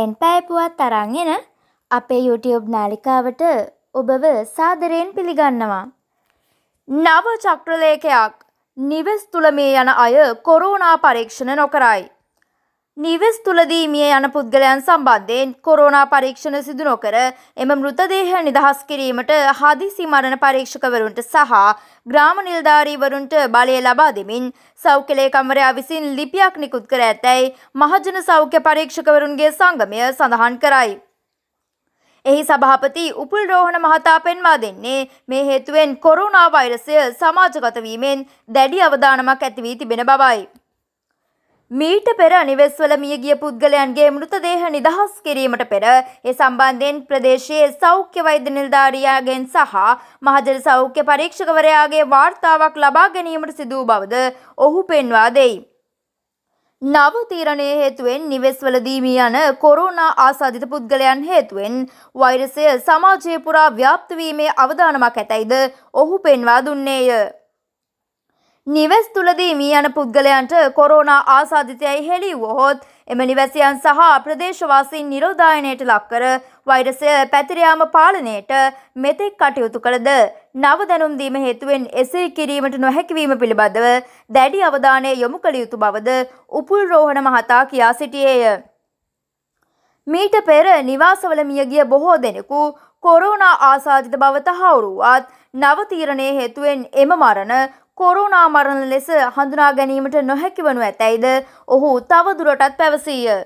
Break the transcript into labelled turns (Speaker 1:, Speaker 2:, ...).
Speaker 1: පැයෙන් පැයපුවත් තරන්ගෙන අපේ YouTube නාලිකාවට ඔබව සාදරයෙන් පිළිගන්නවා. නව චක්‍රලේකයක් නිවෙස් තුළ මේ යන අය කොරෝනා පරීක්ෂණ නොකරයි. නිවෙස් තුළදී මිය යන පුද්ගලයන් සම්බන්ධයෙන් කොරෝනා පරීක්ෂණ සිදු නොකර එම මෘතදේහ නිදහස් කිරීමට හදිසි මරණ පරීක්ෂකවරුන්ට සහ ග්‍රාම නිලධාරීවරුන්ට බලය ලබා දෙමින් සෞඛ්‍යලේකම්වරයා විසින් ලිපියක් නිකුත් කර ඇතැයි මහජන සෞඛ්‍ය පරීක්ෂකවරුන්ගේ සංගමය සඳහන් කරයි. එහි සභාපති උපුල් රෝහණ මහතා පෙන්වා දෙන්නේ මේ හේතුවෙන් කොරුණා වෛරසය සමාජගතවීමෙන් දැඩි අවධානමක් ඇතිවී තිබෙන බවයි. මීට පෙර නිවෙස්වල මියගිය පුද්ගලයන්ගේ මෘතදේහ නිදහස් කිරීමට පෙර ඒ සම්බන්ධයෙන් ප්‍රදේශයේ සෞඛ්‍ය වෛද්‍ය නිලධාරියාගෙන් සහ මහජන සෞඛ්‍ය පරීක්ෂකවරයාගේ වාර්තාවක් ලබා ගැනීමට සිදූ බවද ඔහු පෙන්වා දෙයි. නව තීරණය හේතුවෙන් නිවෙස්වලදී මිය යන කොරෝනා ආසාදිත පුද්ගලයන් හේතුවෙන් වෛරසය සමාජය පුරා ව්‍යාප්ත වීමේ අවදානමක් ඇතැයිද ඔහු පෙන්වා දුන්නේය. නිවස් තුළදී මී යන පුද්ගලයන්ට කොරෝනා ආසාධිතයයි හෙළිවුවහොත් එම නිවැසියන් සහ ප්‍රදේශවාසීන් නිරෝධායනයට ලක්කර වෛරසය පැතිරයාම පාලනයට මෙතෙක් කටයුතු කළද නව දැනුම් දීම හේතුවෙන් එසේ කිරීමට නොහැකිවීම පිළිබඳව දැඩි අවධානය යොමු කළ යුතු බවද උපුල් රෝහණ මහතා කියා සිටියේය. මීට පෙර නිවාසවල මියගිය බොහෝ දෙනෙකු කොරෝනා ආසාධිත බව තහවුරුවත් නව තීරණයේ හේතුවෙන් එම මරණ කොරුණා මරණ ලෙස හඳුනා ගැනීමට නොහැකි වනු ඇතැයිද ඔහු තවදුරටත් පැවසීය.